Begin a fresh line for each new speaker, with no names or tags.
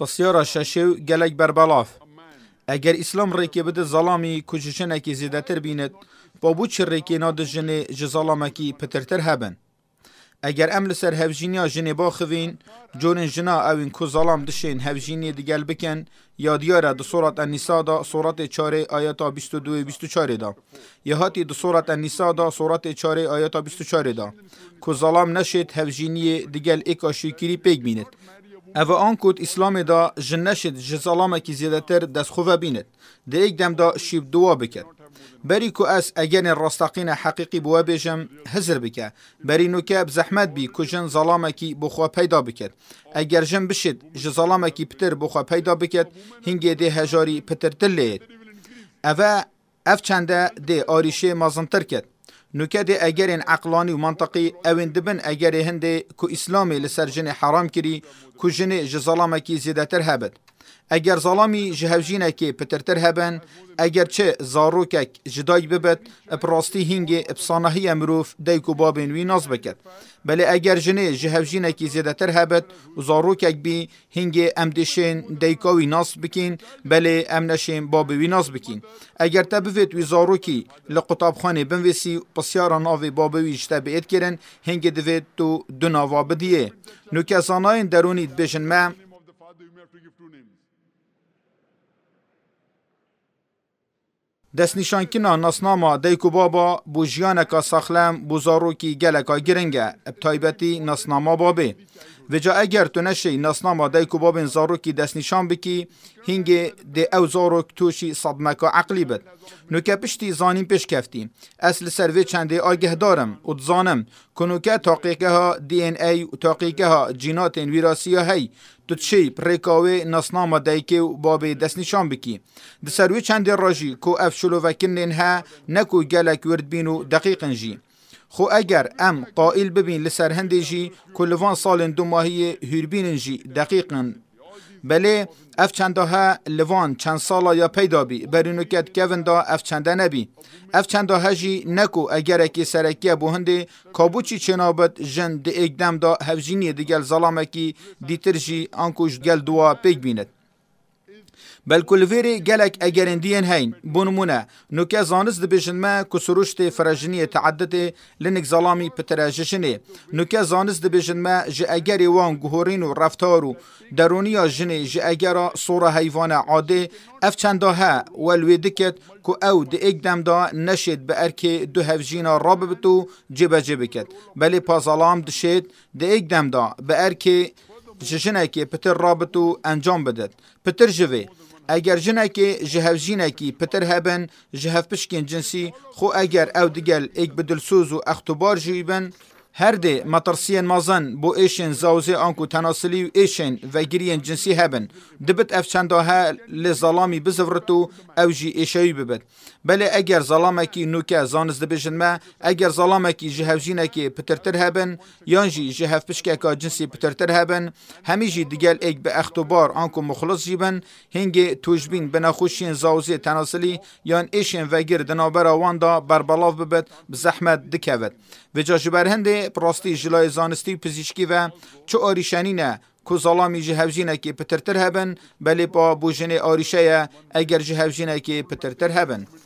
بسیار ششو گلک بر بلاف اگر اسلام ریکی بده ظلامی کجشن اکی زیده تر بیند با بو چه ریکی نادجنه جزالامکی پترتر هبن اگر امل سر هفجینی ها جنه باخوین جون جنا اوین کو ظلام دشین هفجینی دیگل بکن یا دیارا دو صورت دا صورت چاره آیتا 22 و 24 دا یا حتی دو صورت النیسا دا صورت چاره آیتا 24 دا کو ظلام نشید هفجینی دیگل اکاشی کری پیگ میند اوه آنکود اسلام دا جنشد جزالامه که زیده تر دست خوبه بیند. ده دم دا شیب دوا بکد. بری که از اگر راستقین حقیقی بوا بیجم هزر بکد. بری نوکه بزحمت بی جن زالامه کی بخوا پیدا بکد. اگر جن بشد جزالامه کی پتر بخوا پیدا بکد هنگه ده هجاری پتر تلید. او اوه اف چنده ده آریشه مازن ترکد. نوکه اگرین عقلانی و منطقی اوین دبن اگر هنده که اسلامی لسر جن حرام کری که جن جزالامکی زیده تر هبد اگر ظلامی جهوجینه که پترتر هبن اگر چه زاروکک جدای ببت اپراستی هنگ اپسانهی امروف دیکو بابین وی ناز بکت بله اگر جنه جهوجینه که زیده تر هبت زاروکک بی هنگ امدشین دیکاوی ناز بکین بله امنشین بابوی وی ناز بکین اگر تبوید وی زاروکی لقطاب خانه بنویسی پسیارا ناوی بابوی وی جتا کرن هنگ دوید تو دو ناوا بدیه نوکه درونید بشن مه دستنیشانکینا ناسناما دیکو بابا بو جیانکا سخلم بو زاروکی گلکا گرنگه ابتایبتی ناسناما بابی وجا اگر تو نشی نصنام دای کو بابن زاروکی دست نشان بکی هنگ دی او زاروک توشی صدمکا عقلی بد نو که پشتی زانیم پیش کفتی، اصل سروی چنده آگه دارم و زانم کنو که تاقیقه ها دی این ای و تاقیقه ها جینات ویراسی ها هی تو چی پریکاوی نصنام دای و بابی دست نشان بکی دی سروی چنده راجی کو افشلو و وکنین ها نکو گلک ورد بینو دقیقن جیم. خو اگر ام قائل ببین لسر کل کلوان سال دو ماهی جی دقیقن. بله اف چنده ها لوان چند سالا یا پیدا بی برینو کت کون دا اف چنده نبی اف چنده ها جی نکو اگر اکی سرکی بو هنده کابوچی چنابت جن دی اگدم دا هفجینی دیگل ظلامکی دیتر جی انکوش گل دوا پیگ بیند بلکل ویری گلک اگرندین هین بونمونه نوکه زانست دبیشن ما که سروشت فراجنی تعدد لنک ظلامی پتراجشنه نوکه زانست دبیشن ما جه اگری وان گهورین و رفتارو درونی جنه جه اگر صور حیوان عاده اف ها ولوی که او ده اگدم دا نشید به ارکی دو هفجینا رابطو جبه جبه کت بلی پازالام دشید ده اگدم دا به ارکی ji jinekê pitir rabit û encam bidet. Pitir ji vê. Eger jinekê ji hev jînekî pitir hebin ji hev pişkên cinsî xu eger ew digel ek bi dilsûz û extubar jî bin هر هەردێ مطرسی مازن بو ایشن زاوزه آنکو تناسلی و ایشین ڤەگیریان جنسی هبن دبت ئەف چەندە ها او بزورتو او و ایشایی اگر بله اگر بەلێ نوکه زەڵامێکی نوکە اگر اگر ئەگەر زەڵامێکی ژ هەوژینێکی پترتر یان جی ژ هەف پشکێکا جنسی پترتر هەبن به دیگل ئێک به اختبار آنکو مخلص بن هنگێ توشبین بنەخوشیان زاوزێ تناسلی یان ئێشێن ڤەگیر دنابەرەواندا بربەڵاو ببێت بزەحمەت دکەوێت. و هەندێ براستی جلای زانستی پزیشکی و چو آریشانی نه که ظلامی جهوزی نه که پترتر هبن بلی با بوجن آریشه اگر جهوزی نه که پترتر هبن